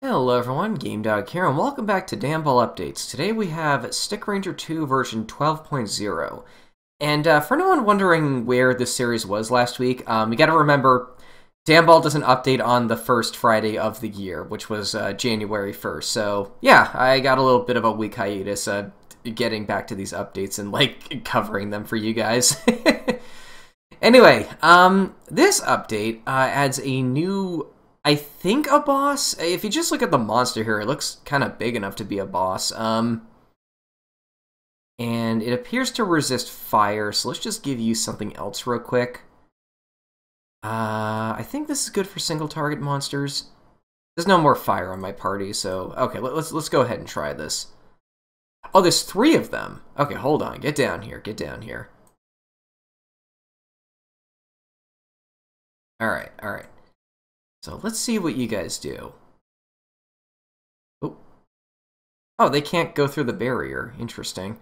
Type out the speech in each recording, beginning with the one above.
Hello everyone, Game Dog here, and welcome back to Damball Updates. Today we have Stick Ranger 2 version 12.0. And uh, for anyone wondering where this series was last week, um, you gotta remember, Damball does an update on the first Friday of the year, which was uh, January 1st. So yeah, I got a little bit of a week hiatus uh, getting back to these updates and like covering them for you guys. anyway, um, this update uh, adds a new I think a boss. If you just look at the monster here, it looks kind of big enough to be a boss. Um, and it appears to resist fire, so let's just give you something else real quick. Uh, I think this is good for single target monsters. There's no more fire on my party, so okay, let, let's let's go ahead and try this. Oh, there's three of them. Okay, hold on. Get down here. Get down here. All right, all right. So let's see what you guys do. Oh, oh they can't go through the barrier. Interesting.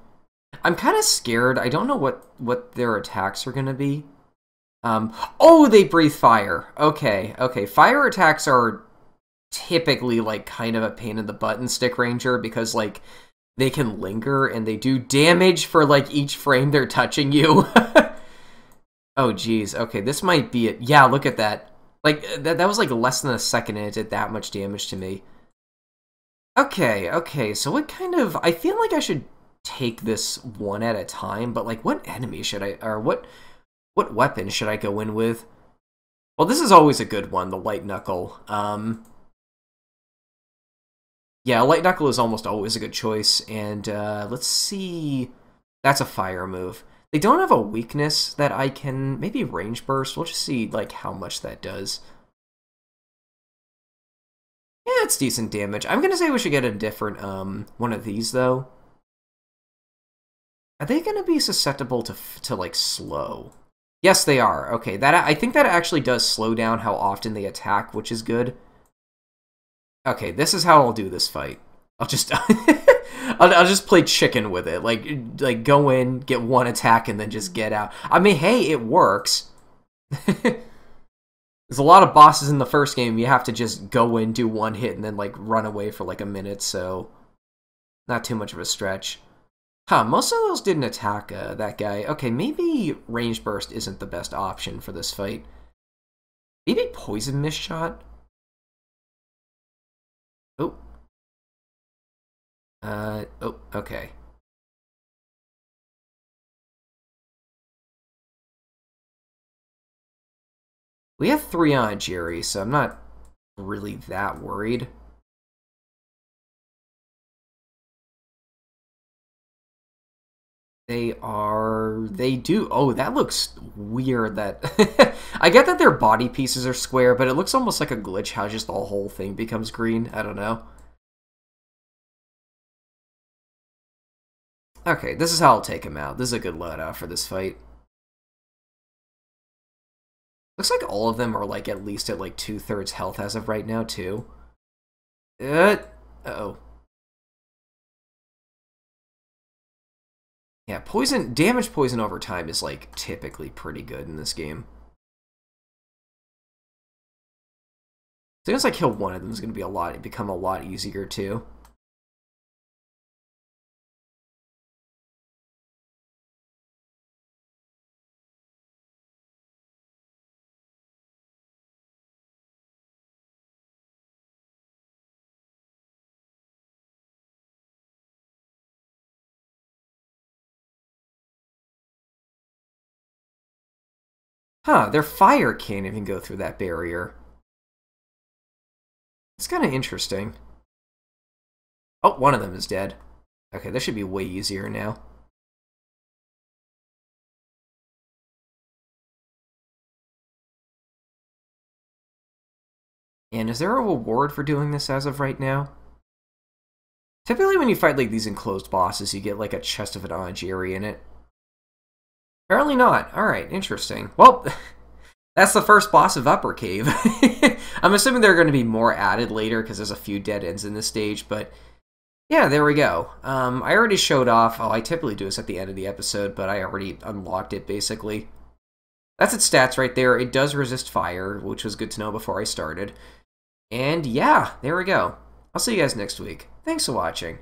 I'm kind of scared. I don't know what, what their attacks are going to be. Um, oh, they breathe fire. Okay, okay. Fire attacks are typically, like, kind of a pain in the butt in Stick Ranger because, like, they can linger and they do damage for, like, each frame they're touching you. oh, geez. Okay, this might be it. Yeah, look at that. Like uh, that that was like less than a second and it did that much damage to me. Okay, okay. So what kind of I feel like I should take this one at a time, but like what enemy should I or what what weapon should I go in with? Well, this is always a good one, the light knuckle. Um Yeah, light knuckle is almost always a good choice and uh let's see that's a fire move. They don't have a weakness that I can... Maybe range burst. We'll just see, like, how much that does. Yeah, it's decent damage. I'm gonna say we should get a different, um, one of these, though. Are they gonna be susceptible to, to like, slow? Yes, they are. Okay, that I think that actually does slow down how often they attack, which is good. Okay, this is how I'll do this fight. I'll just I'll, I'll, just play chicken with it. Like like go in, get one attack, and then just get out. I mean, hey, it works. There's a lot of bosses in the first game. You have to just go in, do one hit, and then like run away for like a minute. So not too much of a stretch. Huh, most of those didn't attack uh, that guy. Okay, maybe Range Burst isn't the best option for this fight. Maybe Poison miss Shot? Oh, uh, oh, okay. We have three on Jerry, so I'm not really that worried. They are... They do... Oh, that looks weird. That I get that their body pieces are square, but it looks almost like a glitch how just the whole thing becomes green. I don't know. Okay, this is how I'll take him out. This is a good loadout for this fight. Looks like all of them are like at least at like two-thirds health as of right now, too. Uh, uh-oh. Yeah, poison damage poison over time is like typically pretty good in this game. As soon as I kill one of them it's gonna be a lot it become a lot easier too. Huh, their fire can't even go through that barrier. It's kind of interesting. Oh, one of them is dead. Okay, this should be way easier now. And is there a reward for doing this as of right now? Typically when you fight like these enclosed bosses, you get like a chest of an Onjiri in it. Apparently not. Alright, interesting. Well, that's the first boss of Upper Cave. I'm assuming there are going to be more added later because there's a few dead ends in this stage, but yeah, there we go. Um, I already showed off, oh, I typically do this at the end of the episode, but I already unlocked it basically. That's its stats right there. It does resist fire, which was good to know before I started. And yeah, there we go. I'll see you guys next week. Thanks for watching.